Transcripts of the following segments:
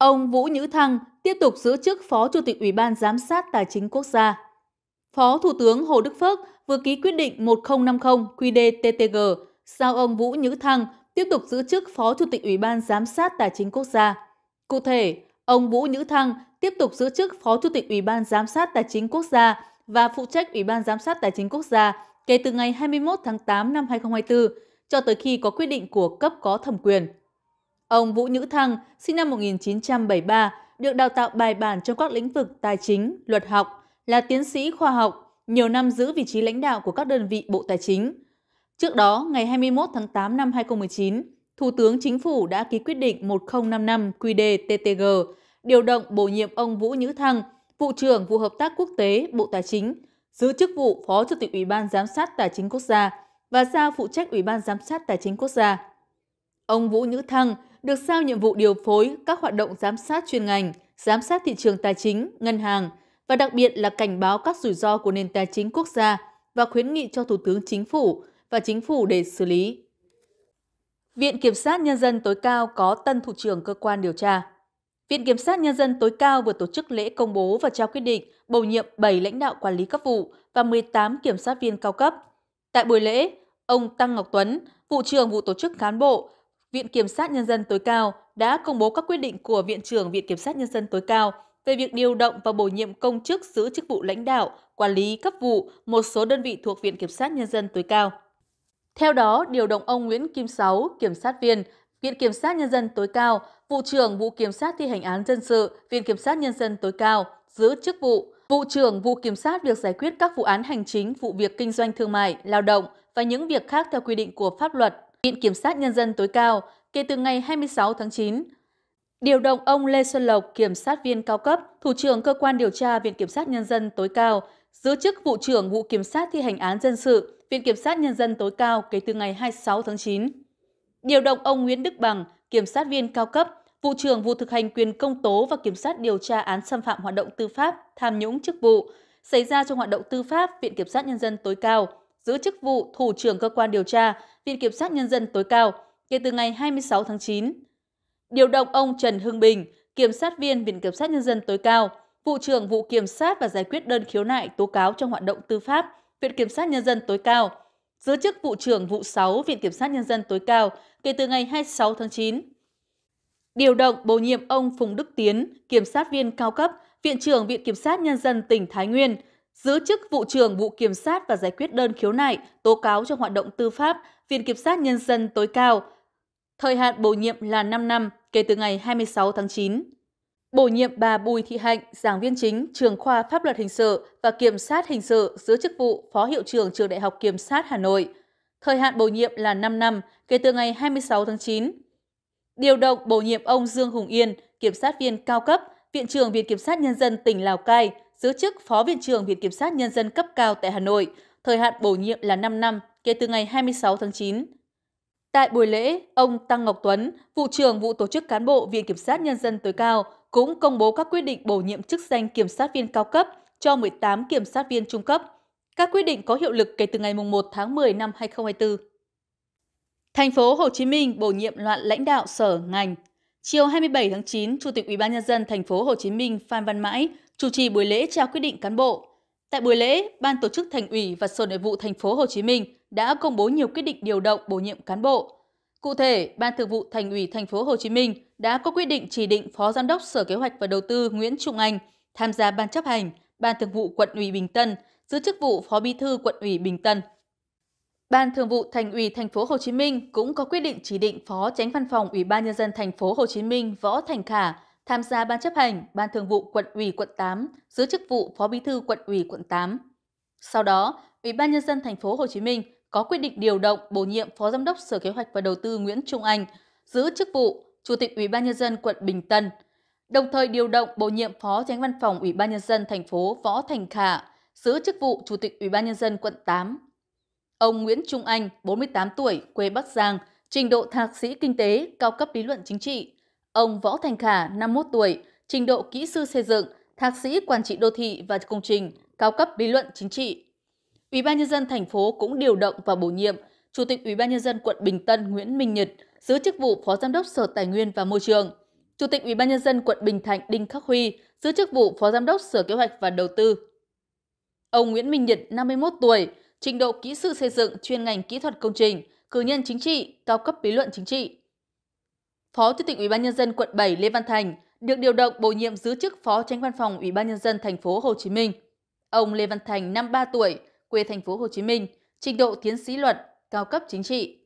Ông Vũ Nhữ Thăng tiếp tục giữ chức Phó Chủ tịch Ủy ban Giám sát Tài chính Quốc gia. Phó Thủ tướng Hồ Đức Phước vừa ký quyết định 1050 QĐ-TTG giao ông Vũ Nhữ Thăng tiếp tục giữ chức Phó Chủ tịch Ủy ban Giám sát Tài chính Quốc gia. Cụ thể, ông Vũ Nhữ Thăng tiếp tục giữ chức Phó Chủ tịch Ủy ban Giám sát Tài chính Quốc gia và phụ trách Ủy ban Giám sát Tài chính Quốc gia kể từ ngày 21 tháng 8 năm 2024 cho tới khi có quyết định của cấp có thẩm quyền. Ông Vũ Nhữ Thăng, sinh năm 1973, được đào tạo bài bản trong các lĩnh vực tài chính, luật học, là tiến sĩ khoa học, nhiều năm giữ vị trí lãnh đạo của các đơn vị Bộ Tài chính. Trước đó, ngày 21 tháng 8 năm 2019, Thủ tướng Chính phủ đã ký quyết định 1055 QĐ-TTG điều động bổ nhiệm ông Vũ Nhữ Thăng, Vụ trưởng Vụ Hợp tác Quốc tế Bộ Tài chính, giữ chức vụ Phó Chủ tịch Ủy ban Giám sát Tài chính Quốc gia và giao phụ trách Ủy ban Giám sát Tài chính Quốc gia. Ông Vũ Nhữ Thăng được giao nhiệm vụ điều phối các hoạt động giám sát chuyên ngành, giám sát thị trường tài chính, ngân hàng và đặc biệt là cảnh báo các rủi ro của nền tài chính quốc gia và khuyến nghị cho Thủ tướng Chính phủ và Chính phủ để xử lý. Viện Kiểm sát Nhân dân tối cao có tân thủ trưởng cơ quan điều tra. Viện Kiểm sát Nhân dân tối cao vừa tổ chức lễ công bố và trao quyết định bầu nhiệm 7 lãnh đạo quản lý cấp vụ và 18 kiểm sát viên cao cấp. Tại buổi lễ, ông Tăng Ngọc Tuấn, vụ trưởng vụ tổ chức cán bộ, Viện Kiểm sát Nhân dân tối cao đã công bố các quyết định của Viện trưởng Viện Kiểm sát Nhân dân tối cao về việc điều động và bổ nhiệm công chức giữ chức vụ lãnh đạo, quản lý cấp vụ một số đơn vị thuộc Viện Kiểm sát Nhân dân tối cao. Theo đó, điều động ông Nguyễn Kim Sáu, Kiểm sát viên, Viện Kiểm sát Nhân dân tối cao, Vụ trưởng Vụ Kiểm sát thi hành án dân sự, Viện Kiểm sát Nhân dân tối cao, giữ chức vụ, Vụ trưởng Vụ Kiểm sát việc giải quyết các vụ án hành chính, vụ việc kinh doanh thương mại, lao động và những việc khác theo quy định của pháp luật Viện Kiểm sát Nhân dân tối cao kể từ ngày 26 tháng 9. Điều động ông Lê Xuân Lộc, Kiểm sát viên cao cấp, Thủ trưởng Cơ quan Điều tra Viện Kiểm sát Nhân dân tối cao, giữ chức Vụ trưởng Vụ Kiểm sát thi hành án dân sự, Viện Kiểm sát Nhân dân tối cao kể từ ngày 26 tháng 9. Điều động ông Nguyễn Đức Bằng, Kiểm sát viên cao cấp, Vụ trưởng Vụ thực hành quyền công tố và Kiểm sát điều tra án xâm phạm hoạt động tư pháp, tham nhũng chức vụ, xảy ra trong hoạt động tư pháp Viện Kiểm sát Nhân dân tối cao, giữ chức vụ Thủ trưởng Cơ quan Điều tra Viện Kiểm sát Nhân dân tối cao kể từ ngày 26 tháng 9. Điều động ông Trần Hưng Bình, Kiểm sát viên Viện Kiểm sát Nhân dân tối cao, Vụ trưởng Vụ Kiểm sát và giải quyết đơn khiếu nại tố cáo trong hoạt động tư pháp, Viện Kiểm sát Nhân dân tối cao, giữ chức Vụ trưởng Vụ 6 Viện Kiểm sát Nhân dân tối cao kể từ ngày 26 tháng 9. Điều động bổ nhiệm ông Phùng Đức Tiến, Kiểm sát viên cao cấp, Viện trưởng Viện Kiểm sát Nhân dân tỉnh Thái Nguyên, Giữ chức vụ trưởng vụ kiểm sát và giải quyết đơn khiếu nại, tố cáo trong hoạt động tư pháp, Viện Kiểm sát Nhân dân tối cao. Thời hạn bổ nhiệm là 5 năm kể từ ngày 26 tháng 9. Bổ nhiệm bà Bùi Thị Hạnh, giảng viên chính, trường khoa pháp luật hình sự và kiểm sát hình sự giữ chức vụ Phó Hiệu trưởng Trường Đại học Kiểm sát Hà Nội. Thời hạn bổ nhiệm là 5 năm kể từ ngày 26 tháng 9. Điều động bổ nhiệm ông Dương Hùng Yên, kiểm sát viên cao cấp, Viện trưởng Viện Kiểm sát Nhân dân tỉnh Lào Cai, giữ chức Phó Viện trưởng Viện Kiểm sát Nhân dân cấp cao tại Hà Nội, thời hạn bổ nhiệm là 5 năm kể từ ngày 26 tháng 9. Tại buổi lễ, ông Tăng Ngọc Tuấn, vụ trưởng vụ tổ chức cán bộ Viện Kiểm sát Nhân dân tối cao, cũng công bố các quyết định bổ nhiệm chức danh kiểm sát viên cao cấp cho 18 kiểm sát viên trung cấp. Các quyết định có hiệu lực kể từ ngày 1 tháng 10 năm 2024. Thành phố Hồ Chí Minh bổ nhiệm loạn lãnh đạo sở ngành. Chiều 27 tháng 9, Chủ tịch Ủy ban nhân dân thành phố Hồ Chí Minh Phan Văn Mãi chủ trì buổi lễ trao quyết định cán bộ. Tại buổi lễ, Ban tổ chức Thành ủy và Sở Nội vụ Thành phố Hồ Chí Minh đã công bố nhiều quyết định điều động bổ nhiệm cán bộ. Cụ thể, Ban Thường vụ Thành ủy Thành phố Hồ Chí Minh đã có quyết định chỉ định Phó Giám đốc Sở Kế hoạch và Đầu tư Nguyễn Trung Anh tham gia Ban chấp hành, Ban Thường vụ Quận ủy Bình Tân giữ chức vụ Phó Bí thư Quận ủy Bình Tân. Ban Thường vụ Thành ủy Thành phố Hồ Chí Minh cũng có quyết định chỉ định Phó tránh Văn phòng Ủy ban nhân dân Thành phố Hồ Chí Minh Võ Thành Khả tham gia Ban chấp hành Ban thường vụ quận ủy quận 8 giữ chức vụ Phó Bí thư quận ủy quận 8. Sau đó, Ủy ban nhân dân thành phố Hồ Chí Minh có quyết định điều động bổ nhiệm Phó Giám đốc Sở Kế hoạch và Đầu tư Nguyễn Trung Anh giữ chức vụ Chủ tịch Ủy ban nhân dân quận Bình Tân, đồng thời điều động bổ nhiệm Phó Tránh Văn phòng Ủy ban nhân dân thành phố Võ Thành Khả giữ chức vụ Chủ tịch Ủy ban nhân dân quận 8. Ông Nguyễn Trung Anh, 48 tuổi, quê Bắc Giang, trình độ thạc sĩ kinh tế, cao cấp lý luận chính trị, Ông Võ Thành Khả, 51 tuổi, trình độ kỹ sư xây dựng, thạc sĩ quản trị đô thị và công trình, cao cấp lý luận chính trị. Ủy ban nhân dân thành phố cũng điều động và bổ nhiệm Chủ tịch Ủy ban nhân dân quận Bình Tân Nguyễn Minh Nhật giữ chức vụ Phó Giám đốc Sở Tài nguyên và Môi trường. Chủ tịch Ủy ban nhân dân quận Bình Thạnh Đinh Khắc Huy giữ chức vụ Phó Giám đốc Sở Kế hoạch và Đầu tư. Ông Nguyễn Minh Nhật, 51 tuổi, trình độ kỹ sư xây dựng chuyên ngành kỹ thuật công trình, cử nhân chính trị, cao cấp lý luận chính trị, Phó Chủ tịch Ủy ban nhân dân quận 7 Lê Văn Thành được điều động bổ nhiệm giữ chức Phó Tránh Văn phòng Ủy ban nhân dân thành phố Hồ Chí Minh. Ông Lê Văn Thành, 53 tuổi, quê thành phố Hồ Chí Minh, trình độ tiến sĩ luật, cao cấp chính trị.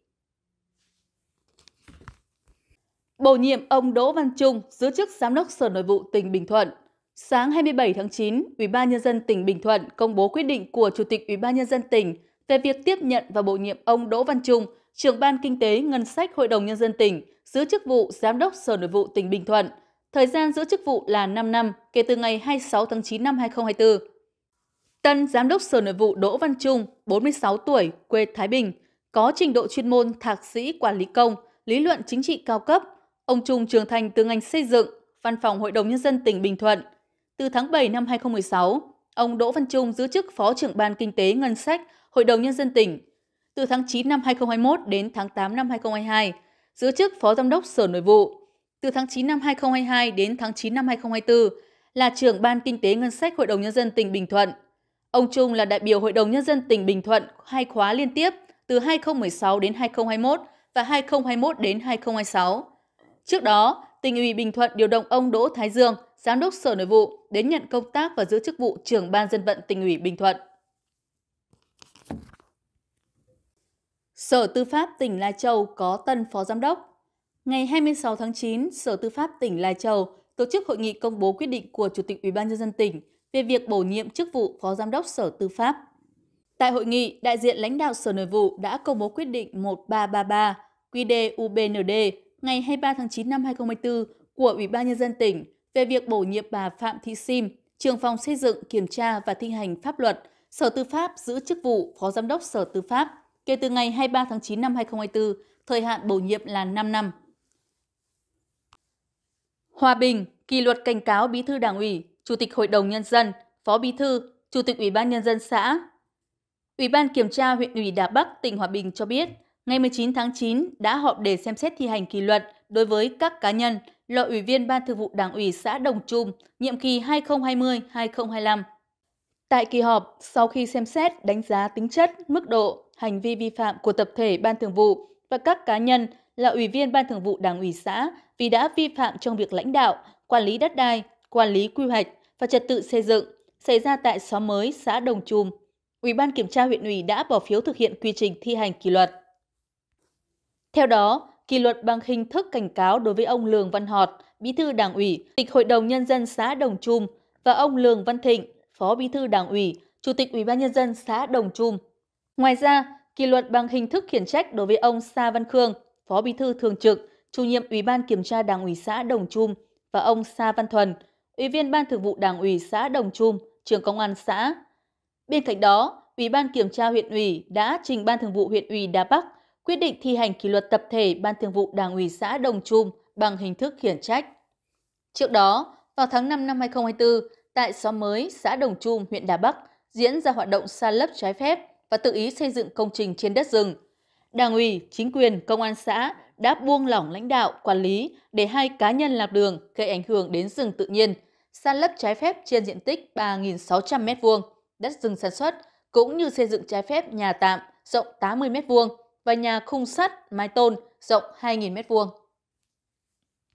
Bổ nhiệm ông Đỗ Văn Trung giữ chức Giám đốc Sở Nội vụ tỉnh Bình Thuận. Sáng 27 tháng 9, Ủy ban nhân dân tỉnh Bình Thuận công bố quyết định của Chủ tịch Ủy ban nhân dân tỉnh về việc tiếp nhận và bổ nhiệm ông Đỗ Văn Trung, trưởng ban kinh tế ngân sách Hội đồng nhân dân tỉnh giữ chức vụ Giám đốc Sở Nội vụ tỉnh Bình Thuận. Thời gian giữ chức vụ là 5 năm kể từ ngày 26 tháng 9 năm 2024. Tân Giám đốc Sở Nội vụ Đỗ Văn Trung, 46 tuổi, quê Thái Bình, có trình độ chuyên môn thạc sĩ quản lý công, lý luận chính trị cao cấp. Ông Trung trưởng thành từ ngành xây dựng, văn phòng Hội đồng Nhân dân tỉnh Bình Thuận. Từ tháng 7 năm 2016, ông Đỗ Văn Trung giữ chức Phó trưởng Ban Kinh tế Ngân sách Hội đồng Nhân dân tỉnh. Từ tháng 9 năm 2021 đến tháng 8 năm 2022, giữ chức Phó Giám đốc Sở Nội vụ. Từ tháng 9 năm 2022 đến tháng 9 năm 2024 là trưởng Ban Kinh tế Ngân sách Hội đồng Nhân dân tỉnh Bình Thuận. Ông Trung là đại biểu Hội đồng Nhân dân tỉnh Bình Thuận hai khóa liên tiếp từ 2016 đến 2021 và 2021 đến 2026. Trước đó, tỉnh ủy Bình Thuận điều động ông Đỗ Thái Dương, Giám đốc Sở Nội vụ đến nhận công tác và giữ chức vụ trưởng Ban dân vận tỉnh ủy Bình Thuận. Sở Tư pháp tỉnh Lai Châu có tân phó giám đốc. Ngày 26 tháng 9, Sở Tư pháp tỉnh Lai Châu tổ chức hội nghị công bố quyết định của Chủ tịch Ủy ban nhân dân tỉnh về việc bổ nhiệm chức vụ phó giám đốc Sở Tư pháp. Tại hội nghị, đại diện lãnh đạo Sở Nội vụ đã công bố quyết định 1333 QĐ UBND ngày 23 tháng 9 năm 2024 của Ủy ban nhân dân tỉnh về việc bổ nhiệm bà Phạm Thị Sim, trưởng phòng xây dựng, kiểm tra và thi hành pháp luật, Sở Tư pháp giữ chức vụ Phó Giám đốc Sở Tư pháp kể từ ngày 23 tháng 9 năm 2024, thời hạn bổ nhiệm là 5 năm. Hòa bình, kỷ luật cảnh cáo Bí thư Đảng ủy, Chủ tịch Hội đồng Nhân dân, Phó Bí thư, Chủ tịch Ủy ban Nhân dân xã. Ủy ban Kiểm tra huyện ủy Đà Bắc, tỉnh Hòa Bình cho biết, ngày 19 tháng 9 đã họp để xem xét thi hành kỷ luật đối với các cá nhân là Ủy viên Ban Thường vụ Đảng ủy xã Đồng Trung, nhiệm kỳ 2020-2025. Tại kỳ họp, sau khi xem xét đánh giá tính chất, mức độ, hành vi vi phạm của tập thể Ban Thường vụ và các cá nhân là ủy viên Ban Thường vụ Đảng ủy xã vì đã vi phạm trong việc lãnh đạo, quản lý đất đai, quản lý quy hoạch và trật tự xây dựng xảy ra tại xóm mới xã Đồng trùm Ủy ban kiểm tra huyện ủy đã bỏ phiếu thực hiện quy trình thi hành kỷ luật. Theo đó, kỷ luật bằng hình thức cảnh cáo đối với ông Lường Văn Họt, Bí thư Đảng ủy, Tịch Hội đồng nhân dân xã Đồng trùm và ông Lường Văn Thịnh, Phó Bí thư Đảng ủy, Chủ tịch Ủy ban nhân dân xã Đồng trùm Ngoài ra, kỷ luật bằng hình thức khiển trách đối với ông Sa Văn Khương, Phó Bí thư Thường trực, Chủ nhiệm Ủy ban Kiểm tra Đảng ủy xã Đồng Trung và ông Sa Văn Thuần, Ủy viên Ban Thường vụ Đảng ủy xã Đồng Trung, trưởng công an xã. Bên cạnh đó, Ủy ban Kiểm tra huyện ủy đã trình Ban Thường vụ huyện ủy Đà Bắc quyết định thi hành kỷ luật tập thể Ban Thường vụ Đảng ủy xã Đồng Trung bằng hình thức khiển trách. Trước đó, vào tháng 5 năm 2024, tại xóm mới xã Đồng Trung huyện Đà Bắc, diễn ra hoạt động san lấp trái phép – và tự ý xây dựng công trình trên đất rừng. Đảng ủy, chính quyền, công an xã đã buông lỏng lãnh đạo, quản lý để hai cá nhân làm đường gây ảnh hưởng đến rừng tự nhiên, san lấp trái phép trên diện tích 3.600 m2, đất rừng sản xuất cũng như xây dựng trái phép nhà tạm rộng 80 m2 và nhà khung sắt mái tôn rộng 2.000 m2.